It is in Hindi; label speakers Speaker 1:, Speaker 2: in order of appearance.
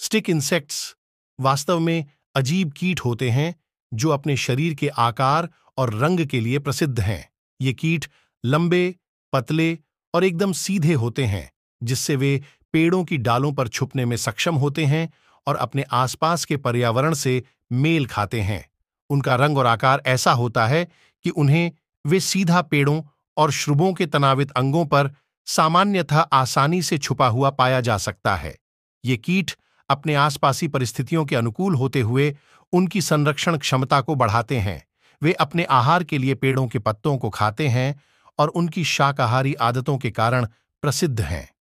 Speaker 1: स्टिक इंसेक्ट्स वास्तव में अजीब कीट होते हैं जो अपने शरीर के आकार और रंग के लिए प्रसिद्ध हैं ये कीट लंबे पतले और एकदम सीधे होते हैं जिससे वे पेड़ों की डालों पर छुपने में सक्षम होते हैं और अपने आसपास के पर्यावरण से मेल खाते हैं उनका रंग और आकार ऐसा होता है कि उन्हें वे सीधा पेड़ों और श्रुभों के तनावित अंगों पर सामान्यतः आसानी से छुपा हुआ पाया जा सकता है ये कीट अपने आसपासी परिस्थितियों के अनुकूल होते हुए उनकी संरक्षण क्षमता को बढ़ाते हैं वे अपने आहार के लिए पेड़ों के पत्तों को खाते हैं और उनकी शाकाहारी आदतों के कारण प्रसिद्ध हैं